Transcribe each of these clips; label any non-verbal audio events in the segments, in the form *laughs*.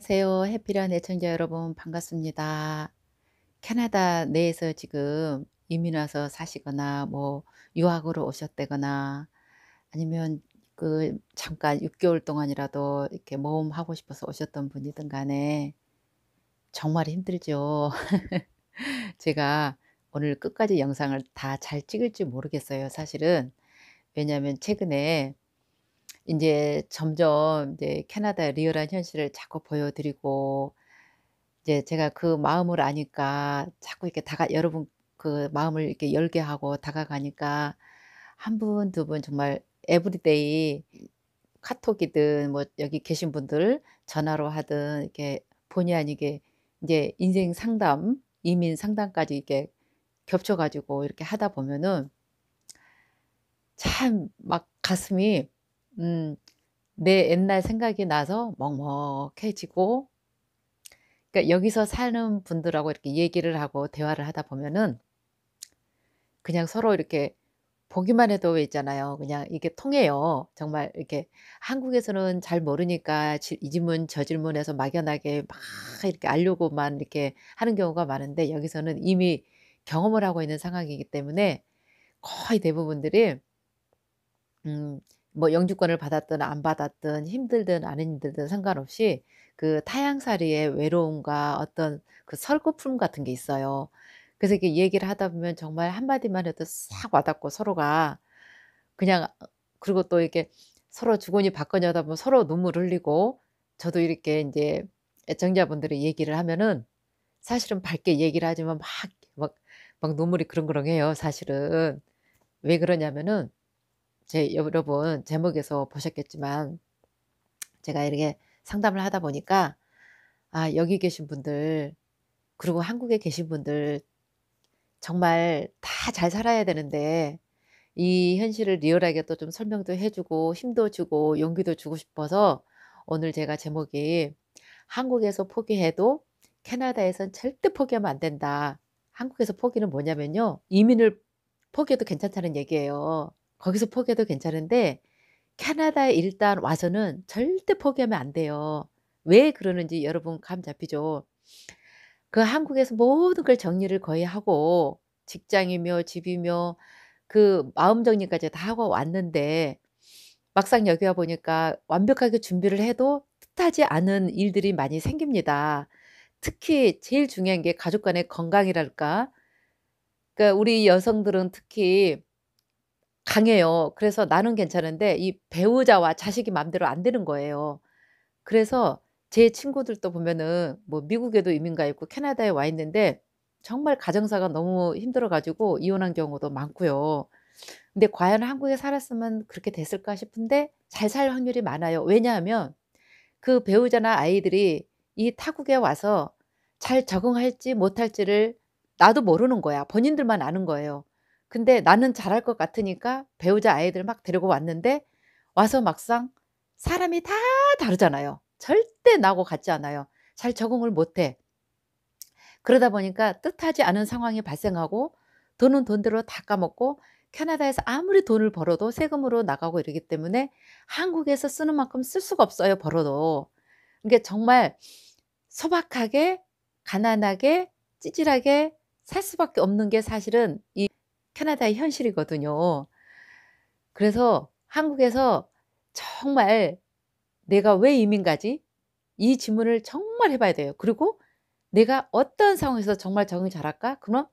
안녕하세요. 해피란 애청자 여러분 반갑습니다. 캐나다 내에서 지금 이민 와서 사시거나 뭐 유학으로 오셨다거나 아니면 그 잠깐 6개월 동안이라도 이렇게 모험하고 싶어서 오셨던 분이든 간에 정말 힘들죠. *laughs* 제가 오늘 끝까지 영상을 다 잘 찍을지 모르겠어요. 사실은 왜냐하면 최근에 이제 점점 이제 캐나다의 리얼한 현실을 자꾸 보여드리고 이제 제가 그 마음을 아니까 자꾸 이렇게 다가 여러분 그 마음을 이렇게 열게 하고 다가가니까 한 분 두 분 정말 에브리데이 카톡이든 뭐 여기 계신 분들 전화로 하든 이렇게 본의 아니게 이제 인생 상담 이민 상담까지 이렇게 겹쳐가지고 이렇게 하다 보면은 참 막 가슴이 음, 내 옛날 생각이 나서 먹먹해지고, 그러니까 여기서 사는 분들하고 이렇게 얘기를 하고 대화를 하다 보면은 그냥 서로 이렇게 보기만 해도 있잖아요. 그냥 이게 통해요. 정말 이렇게 한국에서는 잘 모르니까 이 질문 저 질문에서 막연하게 막 이렇게 알려고만 이렇게 하는 경우가 많은데 여기서는 이미 경험을 하고 있는 상황이기 때문에 거의 대부분들이 음뭐 영주권을 받았든 안 받았든 힘들든 안 힘들든 상관없이 그 타향살이의 외로움과 어떤 그 설거품 같은 게 있어요. 그래서 이렇게 얘기를 하다 보면 정말 한마디만 해도 싹 와닿고 서로가 그냥 그리고 또 이렇게 서로 주거니 받거니 하다 보면 서로 눈물 흘리고 저도 이렇게 이제 애청자분들이 얘기를 하면은 사실은 밝게 얘기를 하지만 막, 막, 막 눈물이 그렁그렁해요, 사실은. 왜 그러냐면은 제 여러분 제목에서 보셨겠지만 제가 이렇게 상담을 하다 보니까 아 여기 계신 분들 그리고 한국에 계신 분들 정말 다 잘 살아야 되는데 이 현실을 리얼하게 또 좀 설명도 해주고 힘도 주고 용기도 주고 싶어서 오늘 제가 제목이 한국에서 포기해도 캐나다에선 절대 포기하면 안 된다. 한국에서 포기는 뭐냐면요. 이민을 포기해도 괜찮다는 얘기예요. 거기서 포기해도 괜찮은데 캐나다에 일단 와서는 절대 포기하면 안 돼요. 왜 그러는지 여러분 감 잡히죠. 그 한국에서 모든 걸 정리를 거의 하고 직장이며 집이며 그 마음 정리까지 다 하고 왔는데 막상 여기 와 보니까 완벽하게 준비를 해도 뜻하지 않은 일들이 많이 생깁니다. 특히 제일 중요한 게 가족 간의 건강이랄까. 그러니까 우리 여성들은 특히 강해요. 그래서 나는 괜찮은데 이 배우자와 자식이 마음대로 안 되는 거예요. 그래서 제 친구들도 보면은 뭐 미국에도 이민 가 있고 캐나다에 와 있는데 정말 가정사가 너무 힘들어 가지고 이혼한 경우도 많고요. 근데 과연 한국에 살았으면 그렇게 됐을까 싶은데 잘 살 확률이 많아요. 왜냐하면 그 배우자나 아이들이 이 타국에 와서 잘 적응할지 못할지를 나도 모르는 거야. 본인들만 아는 거예요. 근데 나는 잘할 것 같으니까 배우자 아이들 막 데리고 왔는데 와서 막상 사람이 다 다르잖아요. 절대 나고 같지 않아요. 잘 적응을 못해. 그러다 보니까 뜻하지 않은 상황이 발생하고 돈은 돈대로 다 까먹고 캐나다에서 아무리 돈을 벌어도 세금으로 나가고 이러기 때문에 한국에서 쓰는 만큼 쓸 수가 없어요, 벌어도. 그러니까 정말 소박하게, 가난하게, 찌질하게 살 수밖에 없는 게 사실은 이 캐나다의 현실이거든요. 그래서 한국에서 정말 내가 왜 이민 가지? 이 질문을 정말 해봐야 돼요. 그리고 내가 어떤 상황에서 정말 적응 을 잘할까? 그럼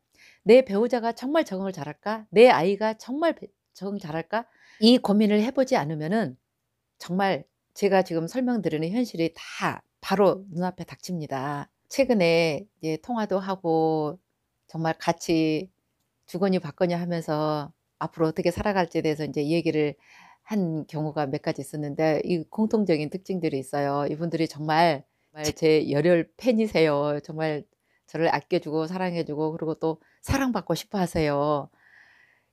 내 배우자가 정말 적응을 잘할까? 내 아이가 정말 적응 잘할까? 이 고민을 해보지 않으면은 정말 제가 지금 설명드리는 현실이 다 바로 눈앞에 닥칩니다. 최근에 이제 통화도 하고 정말 같이 주거니 받거니 하면서 앞으로 어떻게 살아갈지에 대해서 이제 얘기를 한 경우가 몇 가지 있었는데 이 공통적인 특징들이 있어요. 이분들이 정말 정말 제 열혈 팬이세요. 정말 저를 아껴주고 사랑해주고 그리고 또 사랑받고 싶어 하세요.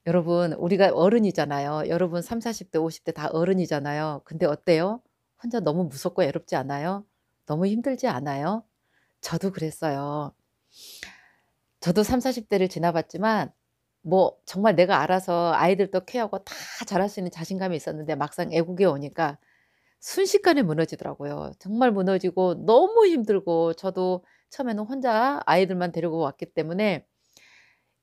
여러분 우리가 어른이잖아요. 여러분 3, 40대, 50대 다 어른이잖아요. 근데 어때요? 혼자 너무 무섭고 외롭지 않아요? 너무 힘들지 않아요? 저도 그랬어요. 저도 3, 40대를 지나봤지만 뭐 정말 내가 알아서 아이들도 케어하고 다 잘할 수 있는 자신감이 있었는데 막상 애국에 오니까 순식간에 무너지더라고요. 정말 무너지고 너무 힘들고 저도 처음에는 혼자 아이들만 데리고 왔기 때문에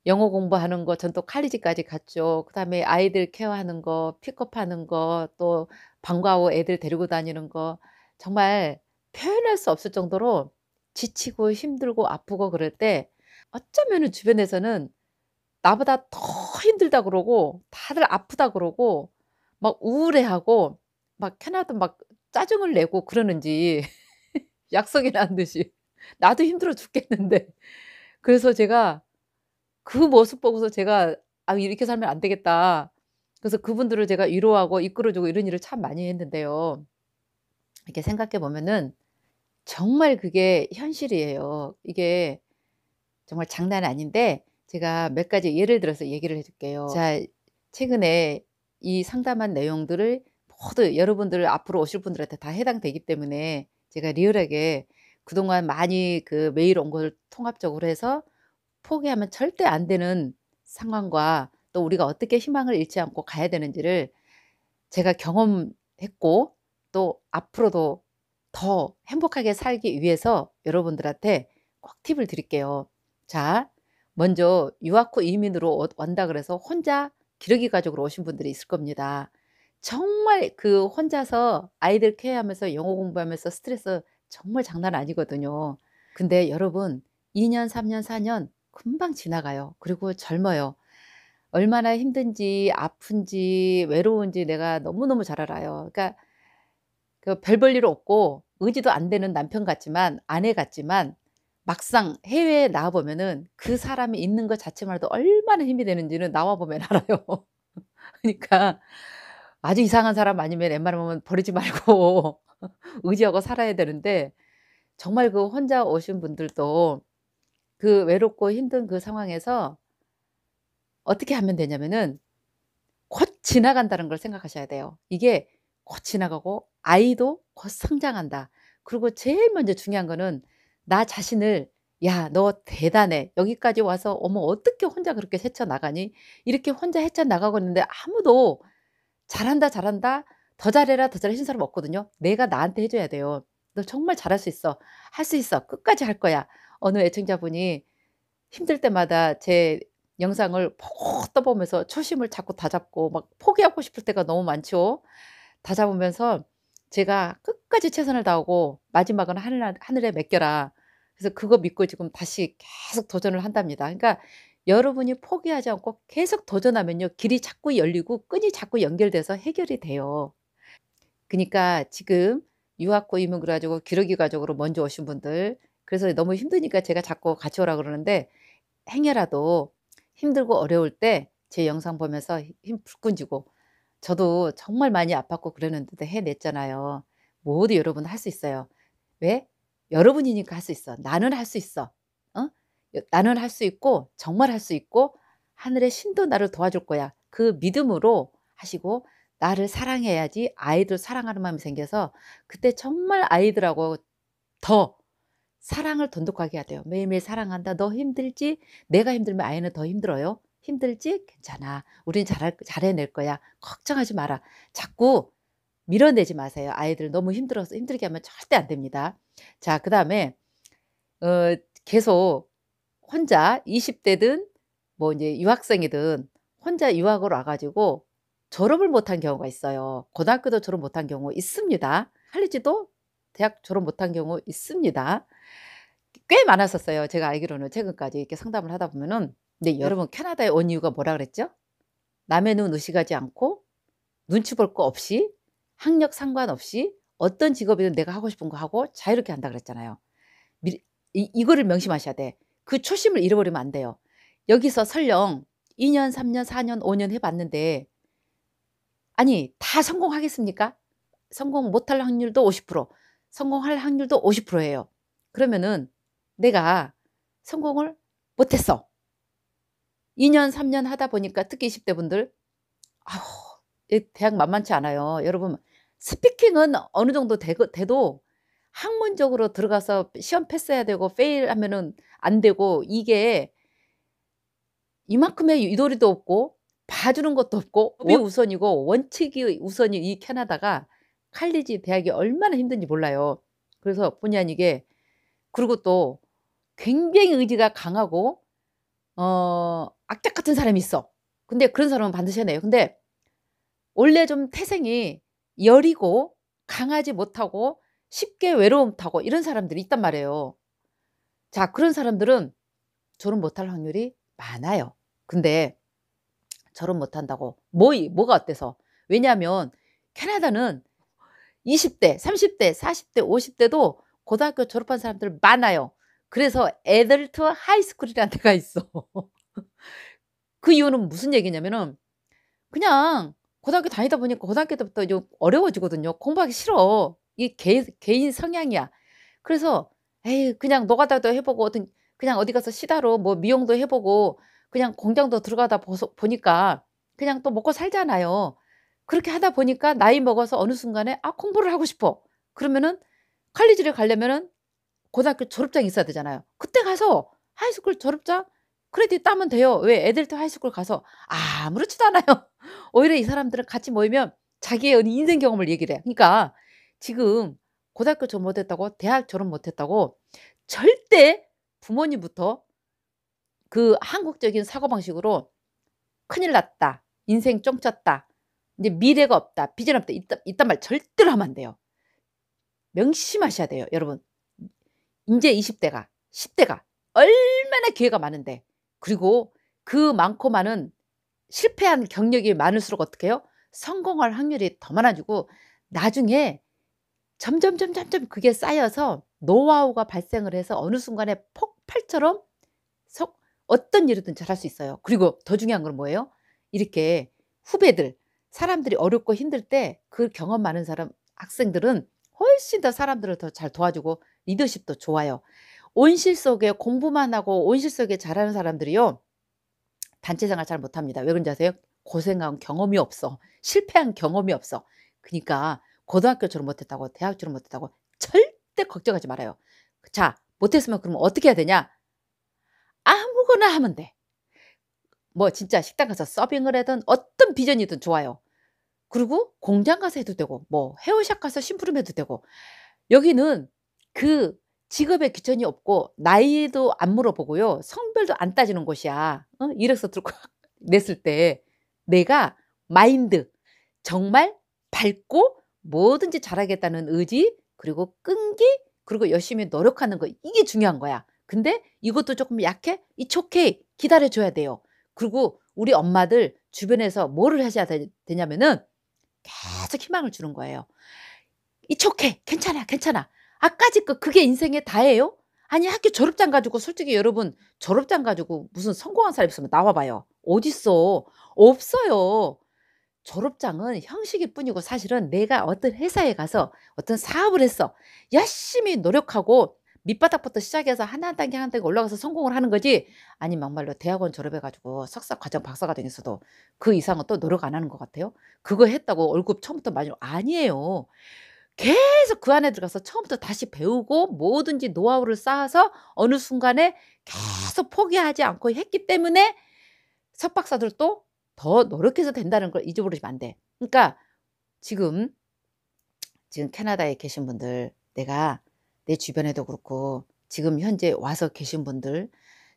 영어 공부하는 거, 전 또 칼리지까지 갔죠. 그 다음에 아이들 케어하는 거, 픽업하는 거, 또 방과 후 애들 데리고 다니는 거, 정말 표현할 수 없을 정도로 지치고 힘들고 아프고 그럴 때 어쩌면 은 주변에서는 나보다 더 힘들다 그러고 다들 아프다 그러고 막 우울해하고 막 캐나다 막 짜증을 내고 그러는지 *laughs* 약속이나 듯이 *laughs* 나도 힘들어 죽겠는데 그래서 제가 그 모습 보고서 제가 아 이렇게 살면 안 되겠다 그래서 그분들을 제가 위로하고 이끌어주고 이런 일을 참 많이 했는데요 이렇게 생각해 보면은 정말 그게 현실이에요 이게 정말 장난 아닌데 제가 몇 가지 예를 들어서 얘기를 해줄게요. 자, 최근에 이 상담한 내용들을 모두 여러분들 앞으로 오실 분들한테 다 해당되기 때문에 제가 리얼하게 그동안 많이 그 메일 온 걸 통합적으로 해서 포기하면 절대 안 되는 상황과 또 우리가 어떻게 희망을 잃지 않고 가야 되는지를 제가 경험했고 또 앞으로도 더 행복하게 살기 위해서 여러분들한테 꼭 팁을 드릴게요. 자, 먼저 유학 후 이민으로 온다 어, 그래서 혼자 기러기 가족으로 오신 분들이 있을 겁니다. 정말 그 혼자서 아이들 케어하면서 영어 공부하면서 스트레스 정말 장난 아니거든요. 근데 여러분 2년, 3년, 4년 금방 지나가요. 그리고 젊어요. 얼마나 힘든지 아픈지 외로운지 내가 너무너무 잘 알아요. 그러니까 그별 볼 일 없고 의지도 안 되는 남편 같지만 아내 같지만 막상 해외에 나와보면은 그 사람이 있는 것 자체만 해도 얼마나 힘이 되는지는 나와보면 *laughs* 알아요. 그러니까 아주 이상한 사람 아니면 웬만하면 버리지 말고 *laughs* 의지하고 살아야 되는데 정말 그 혼자 오신 분들도 그 외롭고 힘든 그 상황에서 어떻게 하면 되냐면은 곧 지나간다는 걸 생각하셔야 돼요. 이게 곧 지나가고 아이도 곧 성장한다. 그리고 제일 먼저 중요한 거는 나 자신을 야, 너 대단해. 여기까지 와서 어머 어떻게 혼자 그렇게 헤쳐 나가니? 이렇게 혼자 헤쳐 나가고 있는데 아무도 잘한다, 잘한다. 더 잘해라, 더 잘해 신 사람 없거든요. 내가 나한테 해줘야 돼요. 너 정말 잘할 수 있어. 할 수 있어. 끝까지 할 거야. 어느 애청자분이 힘들 때마다 제 영상을 폭 떠보면서 초심을 자꾸 다잡고 막 포기하고 싶을 때가 너무 많죠. 다잡으면서 제가 끝까지 최선을 다하고 마지막은 하늘, 하늘에 맡겨라. 그래서 그거 믿고 지금 다시 계속 도전을 한답니다. 그러니까 여러분이 포기하지 않고 계속 도전하면요. 길이 자꾸 열리고 끈이 자꾸 연결돼서 해결이 돼요. 그러니까 지금 유학고 이민 그래가지고 기러기 가족으로 먼저 오신 분들 그래서 너무 힘드니까 제가 자꾸 같이 오라 그러는데 행여라도 힘들고 어려울 때 제 영상 보면서 힘 불끈지고 저도 정말 많이 아팠고 그랬는데 해냈잖아요. 모두 여러분 할 수 있어요. 왜? 여러분이니까 할 수 있어. 나는 할 수 있어. 어? 나는 할 수 있고 정말 할 수 있고 하늘의 신도 나를 도와줄 거야. 그 믿음으로 하시고 나를 사랑해야지 아이들 사랑하는 마음이 생겨서 그때 정말 아이들하고 더 사랑을 돈독하게 해야 돼요. 매일매일 사랑한다. 너 힘들지? 내가 힘들면 아이는 더 힘들어요. 힘들지? 괜찮아. 우린 잘할, 잘해낼 거야. 걱정하지 마라. 자꾸 밀어내지 마세요. 아이들 너무 힘들어서 힘들게 하면 절대 안 됩니다. 자, 그 다음에, 어, 계속 혼자 20대든 뭐 이제 유학생이든 혼자 유학을 와가지고 졸업을 못한 경우가 있어요. 고등학교도 졸업 못한 경우 있습니다. 할리지도 대학 졸업 못한 경우 있습니다. 꽤 많았었어요. 제가 알기로는 최근까지 이렇게 상담을 하다 보면은. 근데 네. 여러분 캐나다에 온 이유가 뭐라 그랬죠? 남의 눈 의식하지 않고 눈치 볼 거 없이 학력 상관없이 어떤 직업이든 내가 하고 싶은 거 하고 자유롭게 한다 그랬잖아요. 미, 이, 이거를 명심하셔야 돼. 그 초심을 잃어버리면 안 돼요. 여기서 설령 2년, 3년, 4년, 5년 해봤는데 아니 다 성공하겠습니까? 성공 못할 확률도 50% 성공할 확률도 50%예요. 그러면은 내가 성공을 못했어. 2년, 3년 하다 보니까 특히 20대 분들 아우 대학 만만치 않아요. 여러분 스피킹은 어느 정도 되, 돼도 학문적으로 들어가서 시험 패스해야 되고 페일하면은 안 되고 이게 이만큼의 유도리도 없고 봐주는 것도 없고 법 우선이고 원칙이 우선이 이 캐나다가 칼리지 대학이 얼마나 힘든지 몰라요. 그래서 본의 아니게 그리고 또 굉장히 의지가 강하고 어 악착 같은 사람이 있어. 근데 그런 사람은 반드시 해내요. 근데 원래 좀 태생이 여리고 강하지 못하고 쉽게 외로움 타고 이런 사람들이 있단 말이에요. 자, 그런 사람들은 졸업 못할 확률이 많아요. 근데 졸업 못한다고 뭐, 뭐가 어때서? 왜냐하면 캐나다는 20대, 30대, 40대, 50대도 고등학교 졸업한 사람들 많아요. 그래서 애들트 하이스쿨이라는 *laughs* 데가 있어. 그 이유는 무슨 얘기냐면은 그냥 고등학교 다니다 보니까 고등학교 때부터 좀 어려워지거든요. 공부하기 싫어. 이게 개, 인 성향이야. 그래서 에이 그냥 노가다도 해보고 어떤 그냥 어디 가서 시다로 뭐 미용도 해보고 그냥 공장도 들어가다 보소, 보니까 그냥 또 먹고 살잖아요. 그렇게 하다 보니까 나이 먹어서 어느 순간에 아 공부를 하고 싶어. 그러면은 칼리지를 가려면은 고등학교 졸업장이 있어야 되잖아요. 그때 가서 하이스쿨 졸업장 크레딧 따면 돼요. 왜? 애들도 하이스쿨 가서 아무렇지도 않아요. *laughs* 오히려 이 사람들은 같이 모이면 자기의 인생 경험을 얘기를 해요. 그러니까 지금 고등학교 졸업 못했다고 대학 졸업 못했다고 절대 부모님부터 그 한국적인 사고방식으로 큰일 났다. 인생 쫑쳤다. 이제 미래가 없다. 비전 없다. 이딴, 이딴 말 절대로 하면 안 돼요. 명심하셔야 돼요. 여러분. 이제 20대가 10대가 얼마나 기회가 많은데 그리고 그 많고 많은 실패한 경력이 많을수록 어떻게 해요? 성공할 확률이 더 많아지고 나중에 점점 점점점 그게 쌓여서 노하우가 발생을 해서 어느 순간에 폭발처럼 어떤 일이든 잘 할 수 있어요. 그리고 더 중요한 건 뭐예요? 이렇게 후배들, 사람들이 어렵고 힘들 때 그 경험 많은 사람, 학생들은 훨씬 더 사람들을 더 잘 도와주고 리더십도 좋아요. 온실 속에 공부만 하고 온실 속에 잘하는 사람들이요. 단체생활 잘 못합니다. 왜 그런지 아세요? 고생한 경험이 없어. 실패한 경험이 없어. 그러니까 고등학교 졸업 못했다고 대학 졸업 못했다고 절대 걱정하지 말아요. 자 못했으면 그러면 어떻게 해야 되냐? 아무거나 하면 돼. 뭐 진짜 식당 가서 서빙을 하든 어떤 비전이든 좋아요. 그리고 공장 가서 해도 되고 뭐 헤어샵 가서 심부름 해도 되고 여기는 그 직업에 귀천이 없고 나이도 안 물어보고요. 성별도 안 따지는 곳이야. 어? 이력서 들고 *laughs* 냈을 때 내가 마인드 정말 밝고 뭐든지 잘하겠다는 의지 그리고 끈기 그리고 열심히 노력하는 거 이게 중요한 거야. 근데 이것도 조금 약해? 이츠 오케이 기다려줘야 돼요. 그리고 우리 엄마들 주변에서 뭐를 하셔야 되냐면은 계속 희망을 주는 거예요. 이츠 오케이 괜찮아 괜찮아 아까지 거 그게 인생의 다예요? 아니 학교 졸업장 가지고 솔직히 여러분 졸업장 가지고 무슨 성공한 사람 있으면 나와봐요. 어딨어? 없어요. 졸업장은 형식일 뿐이고 사실은 내가 어떤 회사에 가서 어떤 사업을 했어. 열심히 노력하고 밑바닥부터 시작해서 하나 단계 하나 단계 올라가서 성공을 하는 거지 아니 막말로 대학원 졸업해가지고 석사 과정 박사 과정에서도 그 이상은 또 노력 안 하는 것 같아요 그거 했다고 월급 처음부터 많이 아니에요 계속 그 안에 들어가서 처음부터 다시 배우고 뭐든지 노하우를 쌓아서 어느 순간에 계속 포기하지 않고 했기 때문에 석박사들도 더 노력해서 된다는 걸 잊어버리시면 안 돼. 그러니까 지금 지금 캐나다에 계신 분들 내가 내 주변에도 그렇고 지금 현재 와서 계신 분들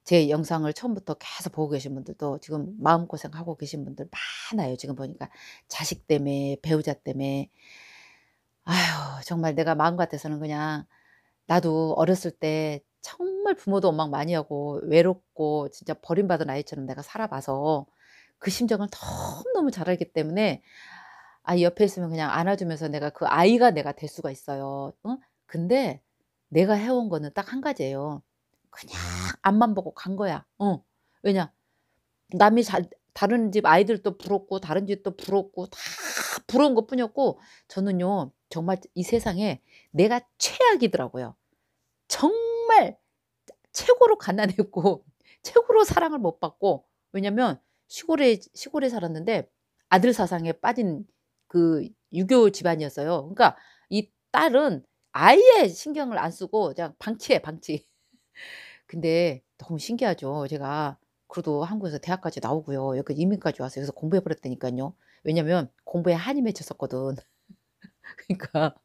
제 영상을 처음부터 계속 보고 계신 분들도 지금 마음고생하고 계신 분들 많아요. 지금 보니까 자식 때문에 배우자 때문에 아휴 정말 내가 마음 같아서는 그냥 나도 어렸을 때 정말 부모도 원망 많이 하고 외롭고 진짜 버림받은 아이처럼 내가 살아봐서 그 심정을 너무너무 잘 알기 때문에 아이 옆에 있으면 그냥 안아주면서 내가 그 아이가 내가 될 수가 있어요. 어? 근데 내가 해온 거는 딱 한 가지예요. 그냥 앞만 보고 간 거야. 어. 왜냐? 남이 잘 다른 집 아이들도 부럽고 다른 집도 부럽고 다 부러운 것뿐이었고 저는요 정말 이 세상에 내가 최악이더라고요. 정말 최고로 가난했고 *laughs* 최고로 사랑을 못 받고 왜냐면 시골에 시골에 살았는데 아들 사상에 빠진 그 유교 집안이었어요. 그러니까 이 딸은 아예 신경을 안 쓰고 그냥 방치해 방치. *laughs* 근데 너무 신기하죠. 제가 그래도 한국에서 대학까지 나오고요. 여기 이민까지 와서 여기서 공부해 버렸다니까요. 왜냐면 공부에 한이 맺혔었거든. *laughs* 그러니까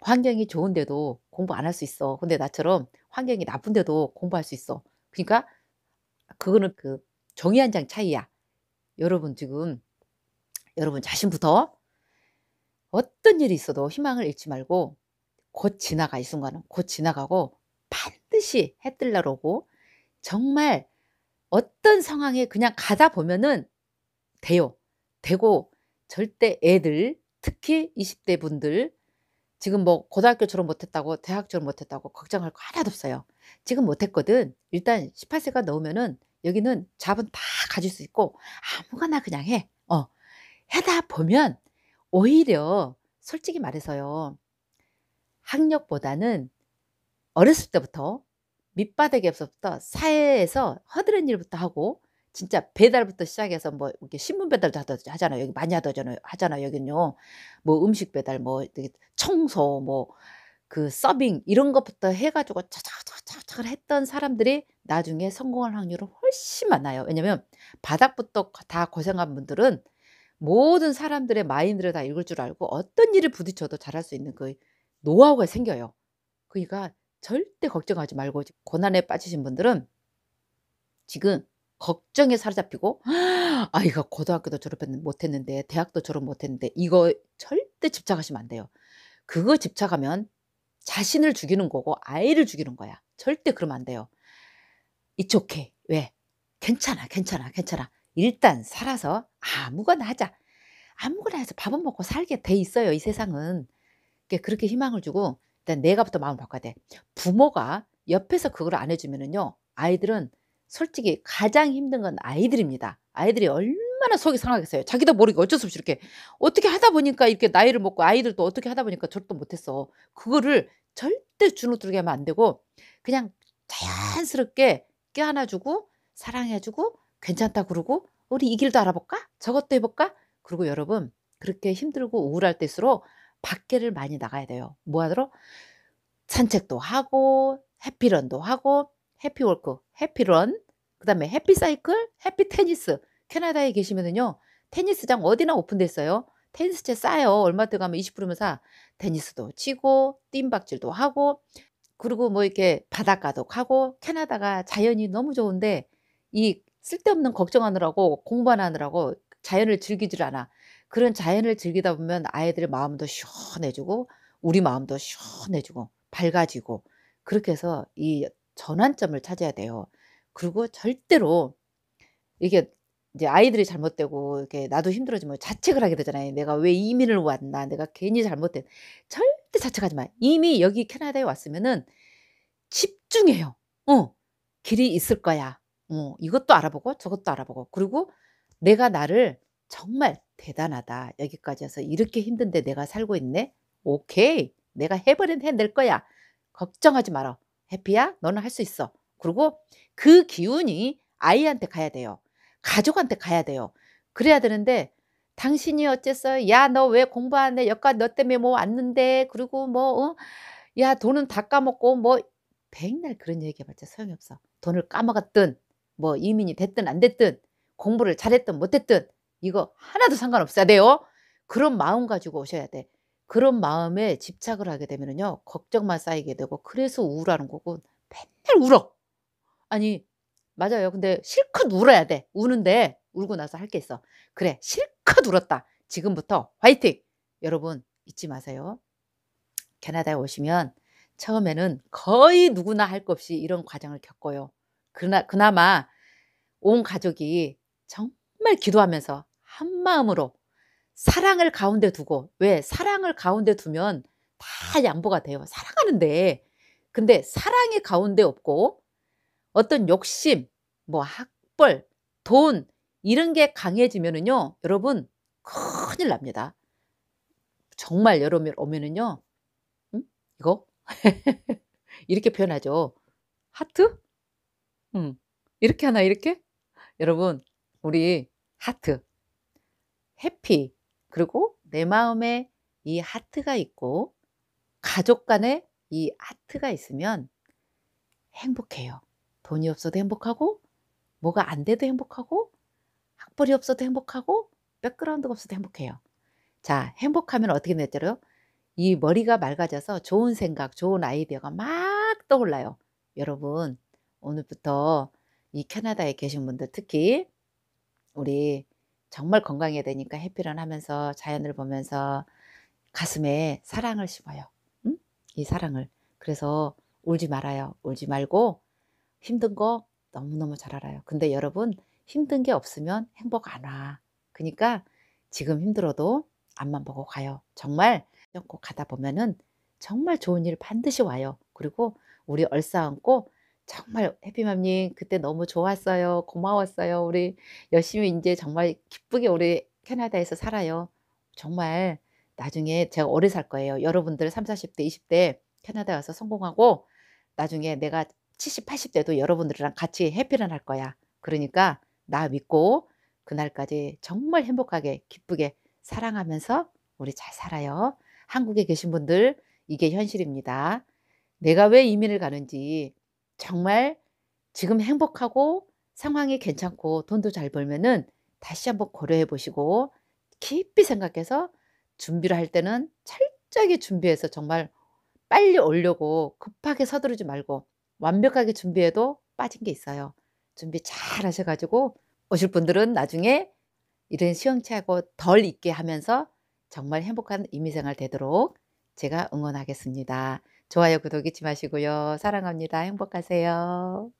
환경이 좋은데도 공부 안 할 수 있어. 근데 나처럼 환경이 나쁜데도 공부할 수 있어. 그러니까 그거는 그 정의 한 장 차이야. 여러분 지금 여러분 자신부터 어떤 일이 있어도 희망을 잃지 말고 곧 지나가 이 순간은 곧 지나가고 반드시 해뜰 날 오고 정말 어떤 상황에 그냥 가다 보면은 돼요. 되고 절대 애들 특히 20대 분들 지금 뭐 고등학교 졸업 못했다고 대학 졸업 못했다고 걱정할 거 하나도 없어요. 지금 못했거든. 일단 18세가 넘으면은 여기는 잡은 다 가질 수 있고 아무거나 그냥 해. 어. 해다 보면 오히려 솔직히 말해서요. 학력보다는 어렸을 때부터 밑바닥에서부터 사회에서 허드렛 일부터 하고 진짜 배달부터 시작해서 뭐 이렇게 신문 배달도 하잖아요 여기 많이 하잖아요. 하잖아요. 여기는요. 뭐 음식 배달 뭐 청소 뭐 그 서빙 이런 것부터 해 가지고 차차차차 했던 사람들이 나중에 성공할 확률은 훨씬 많아요. 왜냐면 바닥부터 다 고생한 분들은 모든 사람들의 마인드를 다 읽을 줄 알고 어떤 일을 부딪혀도 잘할 수 있는 그 노하우가 생겨요. 그러니까 절대 걱정하지 말고 고난에 빠지신 분들은 지금 걱정에 사로잡히고 아이가 고등학교도 졸업 못했는데 대학도 졸업 못했는데 이거 절대 집착하시면 안 돼요. 그거 집착하면 자신을 죽이는 거고 아이를 죽이는 거야. 절대 그러면 안 돼요. 이쪽 해 왜? 괜찮아 괜찮아 괜찮아. 일단 살아서 아무거나 하자. 아무거나 해서 밥은 먹고 살게 돼 있어요. 이 세상은. 그렇게 희망을 주고 일단 내가부터 마음을 바꿔야 돼. 부모가 옆에서 그걸 안 해주면은요. 아이들은 솔직히 가장 힘든 건 아이들입니다. 아이들이 얼마나 속이 상하겠어요. 자기도 모르게 어쩔 수 없이 이렇게 어떻게 하다 보니까 이렇게 나이를 먹고 아이들도 어떻게 하다 보니까 저렇도 못했어. 그거를 절대 주눅들게 하면 안 되고 그냥 자연스럽게 껴안아주고 사랑해주고 괜찮다 그러고 우리 이 길도 알아볼까? 저것도 해볼까? 그리고 여러분 그렇게 힘들고 우울할 때일수록 밖에를 많이 나가야 돼요. 뭐 하더라? 산책도 하고 해피런도 하고 해피월크 해피런 그 다음에 해피사이클, 해피테니스. 캐나다에 계시면은요, 테니스장 어디나 오픈됐어요. 테니스채 싸요. 얼마 들어가면 20%면 사. 테니스도 치고, 뜀박질도 하고, 그리고 뭐 이렇게 바닷가도 가고, 캐나다가 자연이 너무 좋은데, 이 쓸데없는 걱정하느라고, 공부하느라고 자연을 즐기질 않아. 그런 자연을 즐기다 보면 아이들 마음도 시원해지고, 우리 마음도 시원해지고, 밝아지고, 그렇게 해서 이 전환점을 찾아야 돼요. 그리고 절대로 이게 이제 아이들이 잘못되고 이렇게 나도 힘들어지면 자책을 하게 되잖아요. 내가 왜 이민을 왔나? 내가 괜히 잘못된. 절대 자책하지 마. 이미 여기 캐나다에 왔으면은 집중해요. 어. 길이 있을 거야. 어. 이것도 알아보고 저것도 알아보고. 그리고 내가 나를 정말 대단하다. 여기까지 와서 이렇게 힘든데 내가 살고 있네. 오케이. 내가 해버린 해낼 거야. 걱정하지 마라. 해피야, 너는 할 수 있어. 그리고 그 기운이 아이한테 가야 돼요. 가족한테 가야 돼요. 그래야 되는데 당신이 어째서 야 너 왜 공부 안 해? 여기까지 너 때문에 뭐 왔는데 그리고 뭐야 어? 돈은 다 까먹고 뭐 백날 그런 얘기해봤자 소용없어. 이 돈을 까먹었든 뭐 이민이 됐든 안 됐든 공부를 잘했든 못했든 이거 하나도 상관없어야 돼요. 그런 마음 가지고 오셔야 돼. 그런 마음에 집착을 하게 되면요 걱정만 쌓이게 되고 그래서 우울하는 거고 맨날 울어. 아니 맞아요. 근데 실컷 울어야 돼. 우는데 울고 나서 할 게 있어. 그래 실컷 울었다. 지금부터 화이팅! 여러분 잊지 마세요. 캐나다에 오시면 처음에는 거의 누구나 할 것 없이 이런 과정을 겪어요. 그나, 그나마 온 가족이 정말 기도하면서 한 마음으로 사랑을 가운데 두고 왜 사랑을 가운데 두면 다 양보가 돼요. 사랑하는데 근데 사랑이 가운데 없고 어떤 욕심, 뭐 학벌, 돈 이런 게 강해지면은요, 여러분 큰일 납니다. 정말 여름이 오면은요, 음? 이거 *laughs* 이렇게 표현하죠. 하트? 음, 이렇게 하나 이렇게? 여러분 우리 하트, 해피 그리고 내 마음에 이 하트가 있고 가족 간에 이 하트가 있으면 행복해요. 돈이 없어도 행복하고 뭐가 안 돼도 행복하고 학벌이 없어도 행복하고 백그라운드가 없어도 행복해요. 자 행복하면 어떻게 될더요이 머리가 맑아져서 좋은 생각 좋은 아이디어가 막 떠올라요. 여러분 오늘부터 이 캐나다에 계신 분들 특히 우리 정말 건강해야 되니까 해피런 하면서 자연을 보면서 가슴에 사랑을 심어요. 응? 이 사랑을. 그래서 울지 말아요. 울지 말고 힘든 거 너무너무 잘 알아요. 근데 여러분 힘든 게 없으면 행복 안 와. 그러니까 지금 힘들어도 앞만 보고 가요. 정말 꼭 가다 보면은 정말 좋은 일 반드시 와요. 그리고 우리 얼싸안고 정말 해피맘님 그때 너무 좋았어요. 고마웠어요. 우리 열심히 이제 정말 기쁘게 우리 캐나다에서 살아요. 정말 나중에 제가 오래 살 거예요. 여러분들 3, 40대, 20대 캐나다 와서 성공하고 나중에 내가 70, 80대도 여러분들이랑 같이 해피를 할 거야. 그러니까 나 믿고 그날까지 정말 행복하게 기쁘게 사랑하면서 우리 잘 살아요. 한국에 계신 분들 이게 현실입니다. 내가 왜 이민을 가는지 정말 지금 행복하고 상황이 괜찮고 돈도 잘 벌면은 다시 한번 고려해 보시고 깊이 생각해서 준비를 할 때는 철저하게 준비해서 정말 빨리 오려고 급하게 서두르지 말고 완벽하게 준비해도 빠진 게 있어요. 준비 잘 하셔가지고 오실 분들은 나중에 이런 시험치하고 덜 있게 하면서 정말 행복한 이미생활 되도록 제가 응원하겠습니다. 좋아요, 구독 잊지 마시고요. 사랑합니다. 행복하세요.